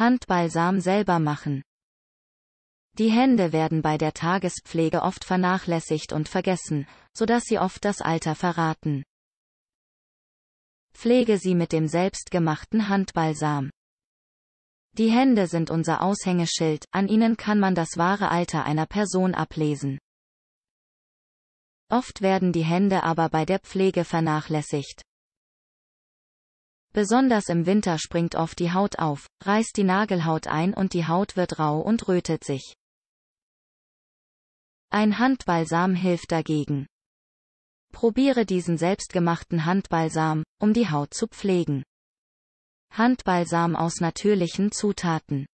Handbalsam selber machen. Die Hände werden bei der Tagespflege oft vernachlässigt und vergessen, so dass sie oft das Alter verraten. Pflege sie mit dem selbstgemachten Handbalsam. Die Hände sind unser Aushängeschild, an ihnen kann man das wahre Alter einer Person ablesen. Oft werden die Hände aber bei der Pflege vernachlässigt. Besonders im Winter springt oft die Haut auf, reißt die Nagelhaut ein und die Haut wird rau und rötet sich. Ein Handbalsam hilft dagegen. Probiere diesen selbstgemachten Handbalsam, um die Haut zu pflegen. Handbalsam aus natürlichen Zutaten.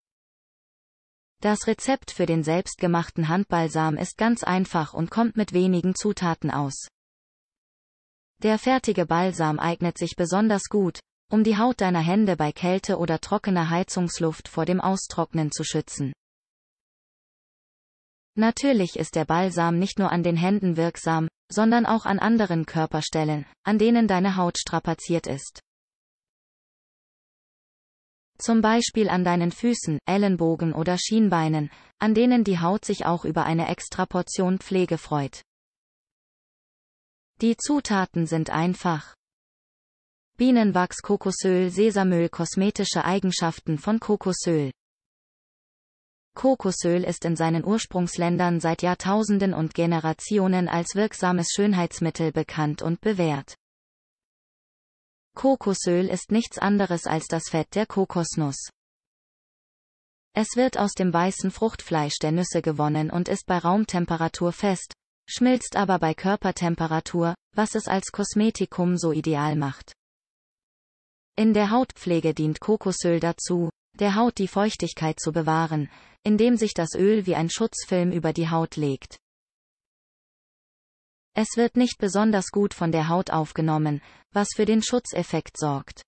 Das Rezept für den selbstgemachten Handbalsam ist ganz einfach und kommt mit wenigen Zutaten aus. Der fertige Balsam eignet sich besonders gut, um die Haut deiner Hände bei Kälte oder trockener Heizungsluft vor dem Austrocknen zu schützen. Natürlich ist der Balsam nicht nur an den Händen wirksam, sondern auch an anderen Körperstellen, an denen deine Haut strapaziert ist. Zum Beispiel an deinen Füßen, Ellenbogen oder Schienbeinen, an denen die Haut sich auch über eine Extraportion Pflege freut. Die Zutaten sind einfach. Bienenwachs, Kokosöl, Sesamöl, kosmetische Eigenschaften von Kokosöl. Kokosöl ist in seinen Ursprungsländern seit Jahrtausenden und Generationen als wirksames Schönheitsmittel bekannt und bewährt. Kokosöl ist nichts anderes als das Fett der Kokosnuss. Es wird aus dem weißen Fruchtfleisch der Nüsse gewonnen und ist bei Raumtemperatur fest, schmilzt aber bei Körpertemperatur, was es als Kosmetikum so ideal macht. In der Hautpflege dient Kokosöl dazu, der Haut die Feuchtigkeit zu bewahren, indem sich das Öl wie ein Schutzfilm über die Haut legt. Es wird nicht besonders gut von der Haut aufgenommen, was für den Schutzeffekt sorgt.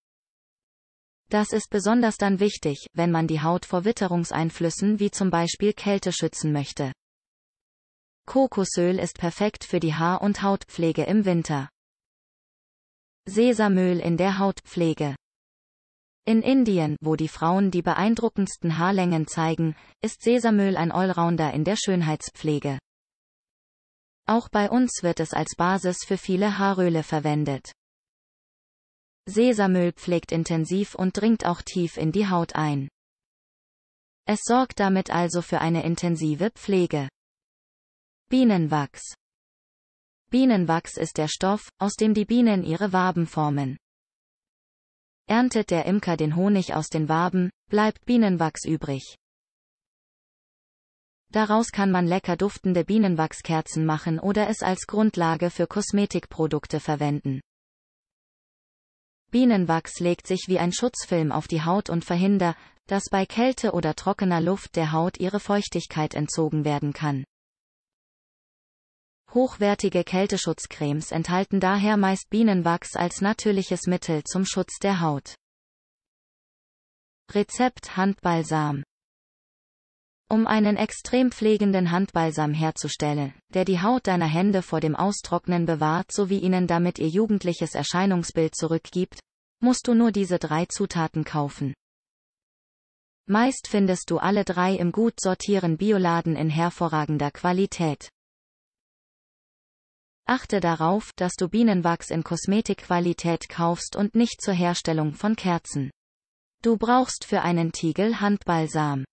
Das ist besonders dann wichtig, wenn man die Haut vor Witterungseinflüssen wie zum Beispiel Kälte schützen möchte. Kokosöl ist perfekt für die Haar- und Hautpflege im Winter. Sesamöl in der Hautpflege. In Indien, wo die Frauen die beeindruckendsten Haarlängen zeigen, ist Sesamöl ein Allrounder in der Schönheitspflege. Auch bei uns wird es als Basis für viele Haaröle verwendet. Sesamöl pflegt intensiv und dringt auch tief in die Haut ein. Es sorgt damit also für eine intensive Pflege. Bienenwachs Bienenwachs ist der Stoff, aus dem die Bienen ihre Waben formen. Erntet der Imker den Honig aus den Waben, bleibt Bienenwachs übrig. Daraus kann man lecker duftende Bienenwachskerzen machen oder es als Grundlage für Kosmetikprodukte verwenden. Bienenwachs legt sich wie ein Schutzfilm auf die Haut und verhindert, dass bei Kälte oder trockener Luft der Haut ihre Feuchtigkeit entzogen werden kann. Hochwertige Kälteschutzcremes enthalten daher meist Bienenwachs als natürliches Mittel zum Schutz der Haut. Rezept Handbalsam um einen extrem pflegenden Handbalsam herzustellen, der die Haut deiner Hände vor dem Austrocknen bewahrt sowie ihnen damit ihr jugendliches Erscheinungsbild zurückgibt, musst du nur diese drei Zutaten kaufen. Meist findest du alle drei im gut sortieren Bioladen in hervorragender Qualität. Achte darauf, dass du Bienenwachs in Kosmetikqualität kaufst und nicht zur Herstellung von Kerzen. Du brauchst für einen Tiegel Handbalsam.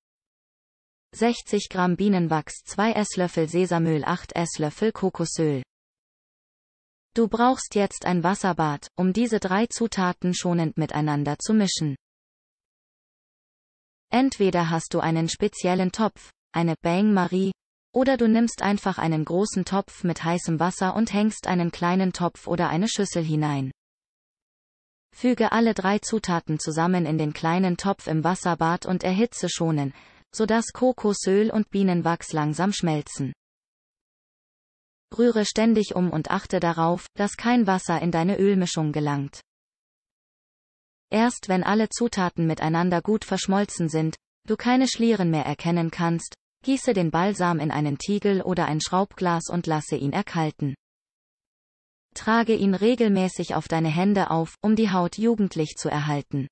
60 Gramm Bienenwachs 2 Esslöffel Sesamöl 8 Esslöffel Kokosöl. Du brauchst jetzt ein Wasserbad, um diese drei Zutaten schonend miteinander zu mischen. Entweder hast du einen speziellen Topf, eine Bang Marie, oder du nimmst einfach einen großen Topf mit heißem Wasser und hängst einen kleinen Topf oder eine Schüssel hinein. Füge alle drei Zutaten zusammen in den kleinen Topf im Wasserbad und erhitze schonen, sodass Kokosöl und Bienenwachs langsam schmelzen. Rühre ständig um und achte darauf, dass kein Wasser in deine Ölmischung gelangt. Erst wenn alle Zutaten miteinander gut verschmolzen sind, du keine Schlieren mehr erkennen kannst, Gieße den Balsam in einen Tiegel oder ein Schraubglas und lasse ihn erkalten. Trage ihn regelmäßig auf deine Hände auf, um die Haut jugendlich zu erhalten.